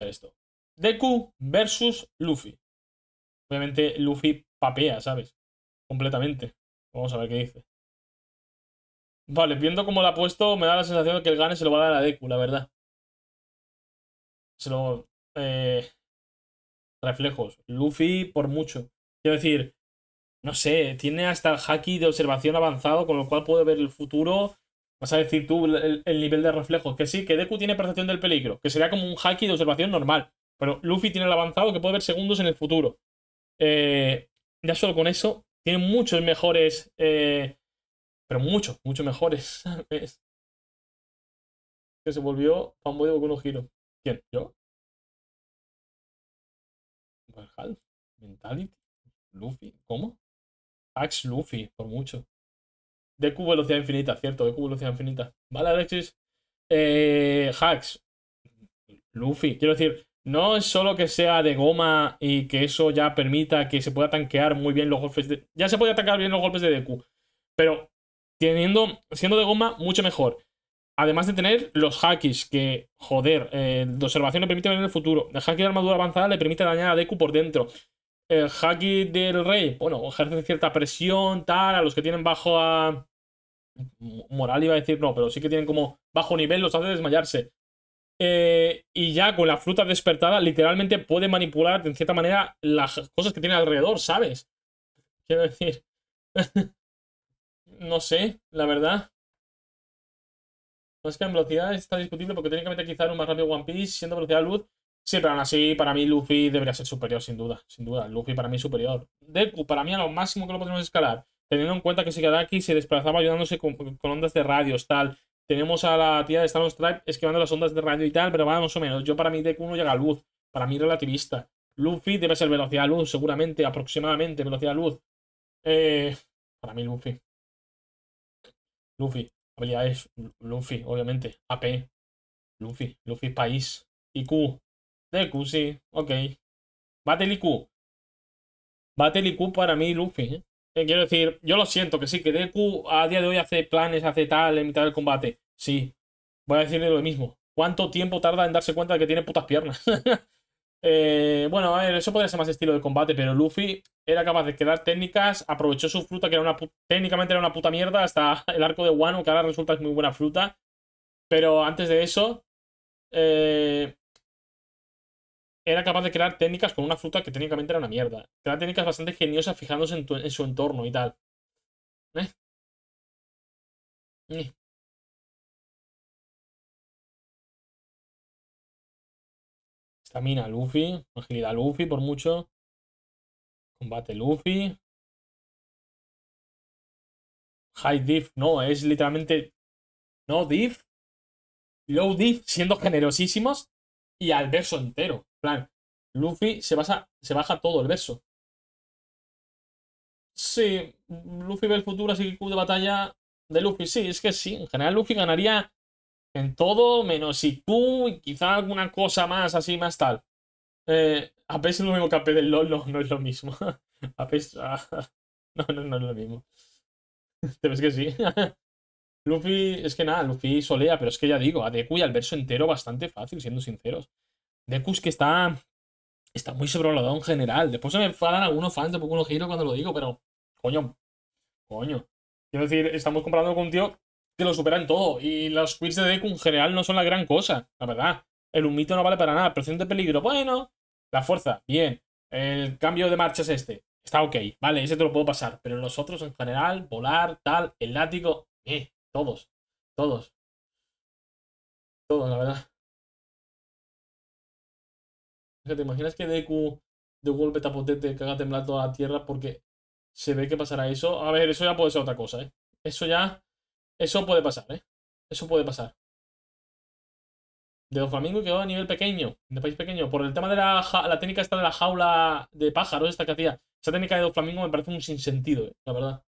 esto. Deku versus Luffy. Obviamente Luffy papea, ¿sabes? Completamente. Vamos a ver qué dice. Vale, viendo cómo la ha puesto, me da la sensación de que el gane se lo va a dar a Deku, la verdad. Se lo... Eh, reflejos. Luffy por mucho. Quiero decir, no sé, tiene hasta el haki de observación avanzado, con lo cual puede ver el futuro Vas a decir tú el, nivel de reflejos. Que sí, que Deku tiene percepción del peligro, que sería como un haki de observación normal. Pero Luffy tiene el avanzado que puede ver segundos en el futuro. Eh, ya solo con eso, tiene muchos mejores. Eh, pero muchos, muchos mejores. Que se volvió fanboy con unos giros ¿Quién? ¿Yo? Mentality. Luffy. ¿Cómo? Axe Luffy, por mucho. De velocidad infinita, cierto, de velocidad infinita. Vale, Alexis. Eh, hacks. Luffy, quiero decir, no es solo que sea de goma y que eso ya permita que se pueda tanquear muy bien los golpes de... Ya se puede atacar bien los golpes de Deku, pero teniendo, siendo de goma, mucho mejor. Además de tener los hackis, que, joder, eh, de observación le permite ver en el futuro. El haki de armadura avanzada le permite dañar a Deku por dentro el haki del rey, bueno, ejerce cierta presión, tal, a los que tienen bajo a... Ah, moral iba a decir no, pero sí que tienen como bajo nivel, los hace desmayarse. Eh, y ya con la fruta despertada, literalmente puede manipular de cierta manera las cosas que tiene alrededor, ¿sabes? Quiero decir. no sé, la verdad. No es que en velocidad está discutible porque técnicamente quizá era un más rápido One Piece, siendo velocidad luz, Sí, pero aún así, para mí Luffy debería ser superior, sin duda. Sin duda, Luffy para mí superior. Deku, para mí a lo máximo que lo podemos escalar. Teniendo en cuenta que aquí, se desplazaba ayudándose con, ondas de radios, tal. Tenemos a la tía de Star Stripe esquivando las ondas de radio y tal, pero va más o menos. Yo para mí Deku no llega a luz. Para mí relativista. Luffy debe ser velocidad luz, seguramente, aproximadamente, velocidad luz. Eh, para mí Luffy. Luffy. Habilidades Luffy, obviamente. AP. Luffy. Luffy país. IQ. Deku, sí, ok. Battle IQ. IQ para mí, Luffy. ¿eh? Eh, quiero decir, yo lo siento que sí, que Deku a día de hoy hace planes, hace tal en mitad del combate. Sí, voy a decirle lo mismo. ¿Cuánto tiempo tarda en darse cuenta de que tiene putas piernas? Eh, bueno, a ver, eso podría ser más estilo de combate, pero Luffy era capaz de quedar técnicas, aprovechó su fruta, que era una técnicamente era una puta mierda, hasta el arco de Wano, que ahora resulta es muy buena fruta. Pero antes de eso, eh, era capaz de crear técnicas con una fruta que técnicamente era una mierda. Crear técnicas bastante geniosas fijándose en, su entorno y tal. ¿Eh? ¿Eh? Estamina Luffy, agilidad Luffy por mucho. Combate Luffy. High diff, no, es literalmente no diff, low diff, siendo generosísimos y al verso entero plan, Luffy se, baja todo el verso. Sí, Luffy ve el futuro, así que Q de batalla de Luffy. Sí, es que sí. En general, Luffy ganaría en todo, menos IQ y quizá alguna cosa más, así más tal. Eh, veces lo mismo que P del LOL, no, es lo mismo. A veces ah, no, no, no es lo mismo. ¿Te ves que sí? Luffy, es que nada, Luffy solea, pero es que ya digo, a y al verso entero bastante fácil, siendo sinceros. Deku que está, está muy sobrevalorado en general. Después se me enfadan algunos fans de Pokémon giros cuando lo digo, pero coño, coño. Quiero decir, estamos comparando con un tío que lo supera en todo. Y los quits de Deku en general no son la gran cosa, la verdad. El humito no vale para nada. Presión de peligro, bueno. La fuerza, bien. El cambio de marcha es este. Está ok, vale, ese te lo puedo pasar. Pero los otros en general, volar, tal, el látigo, eh, todos. Todos. Todos, la verdad que ¿te imaginas que Deku de golpe tapotete que haga temblar toda la tierra porque se ve que pasará eso? A ver, eso ya puede ser otra cosa, ¿eh? Eso ya. Eso puede pasar, ¿eh? Eso puede pasar. De Flamingo quedó a nivel pequeño, de país pequeño. Por el tema de la, la técnica esta de la jaula de pájaros, esta que hacía. Esa técnica de Doflamingo me parece un sinsentido, eh, la verdad.